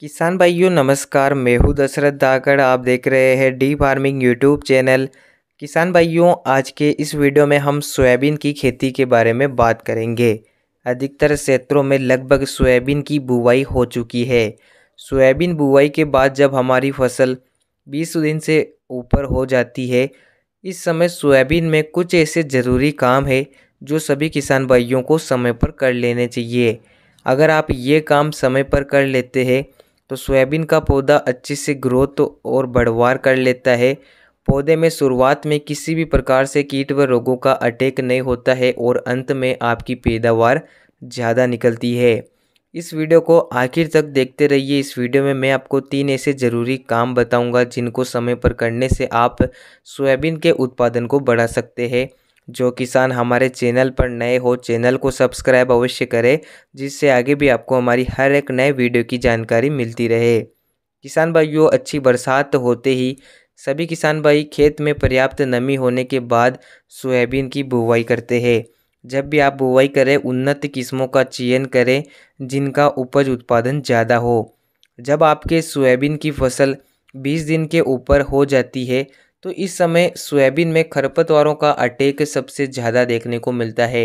किसान भाइयों नमस्कार मैं हूं दशरथ दागड़ आप देख रहे हैं डी फार्मिंग यूट्यूब चैनल किसान भाइयों आज के इस वीडियो में हम सोयाबीन की खेती के बारे में बात करेंगे अधिकतर क्षेत्रों में लगभग सोयाबीन की बुवाई हो चुकी है सोयाबीन बुवाई के बाद जब हमारी फसल बीस दिन से ऊपर हो जाती है इस समय सोयाबीन में कुछ ऐसे ज़रूरी काम है जो सभी किसान भाइयों को समय पर कर लेने चाहिए अगर आप ये काम समय पर कर लेते हैं तो सोयाबीन का पौधा अच्छे से ग्रोथ और बढ़वार कर लेता है पौधे में शुरुआत में किसी भी प्रकार से कीट व रोगों का अटैक नहीं होता है और अंत में आपकी पैदावार ज़्यादा निकलती है इस वीडियो को आखिर तक देखते रहिए इस वीडियो में मैं आपको तीन ऐसे ज़रूरी काम बताऊंगा जिनको समय पर करने से आप सोयाबीन के उत्पादन को बढ़ा सकते हैं जो किसान हमारे चैनल पर नए हो चैनल को सब्सक्राइब अवश्य करें जिससे आगे भी आपको हमारी हर एक नए वीडियो की जानकारी मिलती रहे किसान भाइयों अच्छी बरसात होते ही सभी किसान भाई खेत में पर्याप्त नमी होने के बाद सोयाबीन की बुवाई करते हैं जब भी आप बुवाई करें उन्नत किस्मों का चयन करें जिनका उपज उत्पादन ज़्यादा हो जब आपके सोयाबीन की फसल 20 दिन के ऊपर हो जाती है तो इस समय सोयाबीन में खरपतवारों का अटैक सबसे ज़्यादा देखने को मिलता है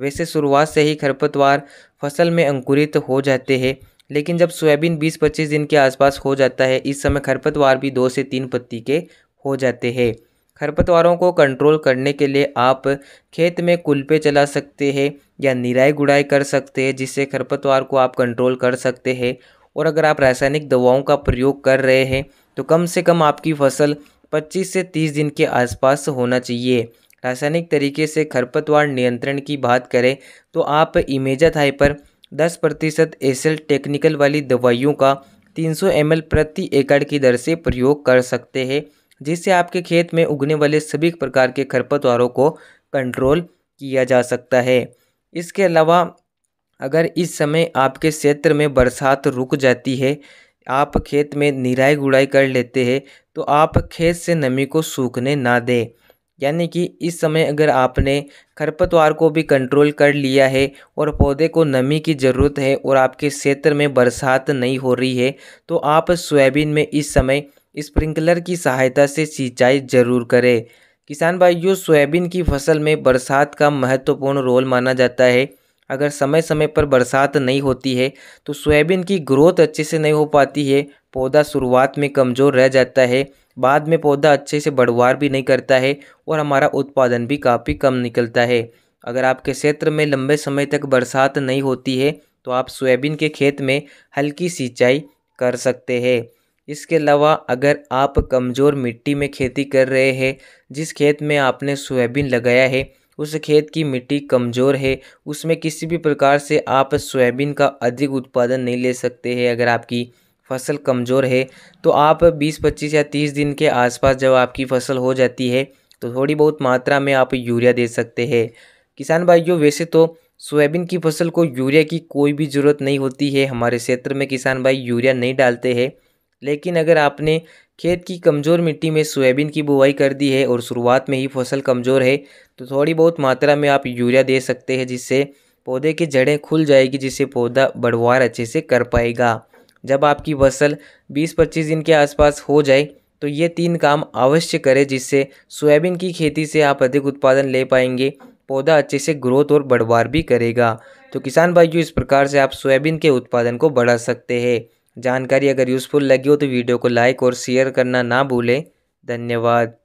वैसे शुरुआत से ही खरपतवार फसल में अंकुरित हो जाते हैं लेकिन जब सोयाबीन 20-25 दिन के आसपास हो जाता है इस समय खरपतवार भी दो से तीन पत्ती के हो जाते हैं खरपतवारों को कंट्रोल करने के लिए आप खेत में कुलपे चला सकते हैं या निराई गुड़ाई कर सकते हैं जिससे खरपतवार को आप कंट्रोल कर सकते हैं और अगर आप रासायनिक दवाओं का प्रयोग कर रहे हैं तो कम से कम आपकी फसल पच्चीस से तीस दिन के आसपास होना चाहिए रासायनिक तरीके से खरपतवार नियंत्रण की बात करें तो आप इमेजा थाई पर दस प्रतिशत एसल टेक्निकल वाली दवाइयों का 300 एल प्रति एकड़ की दर से प्रयोग कर सकते हैं जिससे आपके खेत में उगने वाले सभी प्रकार के खरपतवारों को कंट्रोल किया जा सकता है इसके अलावा अगर इस समय आपके क्षेत्र में बरसात रुक जाती है आप खेत में निराई गुड़ाई कर लेते हैं तो आप खेत से नमी को सूखने ना दें यानी कि इस समय अगर आपने खरपतवार को भी कंट्रोल कर लिया है और पौधे को नमी की ज़रूरत है और आपके क्षेत्र में बरसात नहीं हो रही है तो आप सोयाबीन में इस समय स्प्रिंकलर की सहायता से सिंचाई ज़रूर करें किसान भाइयों सोयाबीन की फसल में बरसात का महत्वपूर्ण रोल माना जाता है अगर समय समय पर बरसात नहीं होती है तो सोयाबीन की ग्रोथ अच्छे से नहीं हो पाती है पौधा शुरुआत में कमज़ोर रह जाता है बाद में पौधा अच्छे से बढ़वार भी नहीं करता है और हमारा उत्पादन भी काफ़ी कम निकलता है अगर आपके क्षेत्र में लंबे समय तक बरसात नहीं होती है तो आप सोयाबीन के खेत में हल्की सिंचाई कर सकते हैं इसके अलावा अगर आप कमज़ोर मिट्टी में खेती कर रहे हैं जिस खेत में आपने सोयाबीन लगाया है उस खेत की मिट्टी कमज़ोर है उसमें किसी भी प्रकार से आप सोयाबीन का अधिक उत्पादन नहीं ले सकते हैं अगर आपकी फसल कमज़ोर है तो आप 20-25 या 30 दिन के आसपास जब आपकी फसल हो जाती है तो थोड़ी बहुत मात्रा में आप यूरिया दे सकते हैं किसान भाइयों वैसे तो सोयाबीन की फसल को यूरिया की कोई भी ज़रूरत नहीं होती है हमारे क्षेत्र में किसान भाई यूरिया नहीं डालते हैं लेकिन अगर आपने खेत की कमज़ोर मिट्टी में सोयाबीन की बुआई कर दी है और शुरुआत में ही फसल कमज़ोर है तो थोड़ी बहुत मात्रा में आप यूरिया दे सकते हैं जिससे पौधे की जड़ें खुल जाएगी जिससे पौधा बढ़वार अच्छे से कर पाएगा जब आपकी फसल 20-25 दिन के आसपास हो जाए तो ये तीन काम अवश्य करें जिससे सोयाबीन की खेती से आप अधिक उत्पादन ले पाएंगे पौधा अच्छे से ग्रोथ और बढ़वार भी करेगा तो किसान भाइयों इस प्रकार से आप सोयाबीन के उत्पादन को बढ़ा सकते हैं जानकारी अगर यूज़फुल लगी हो तो वीडियो को लाइक और शेयर करना ना भूलें धन्यवाद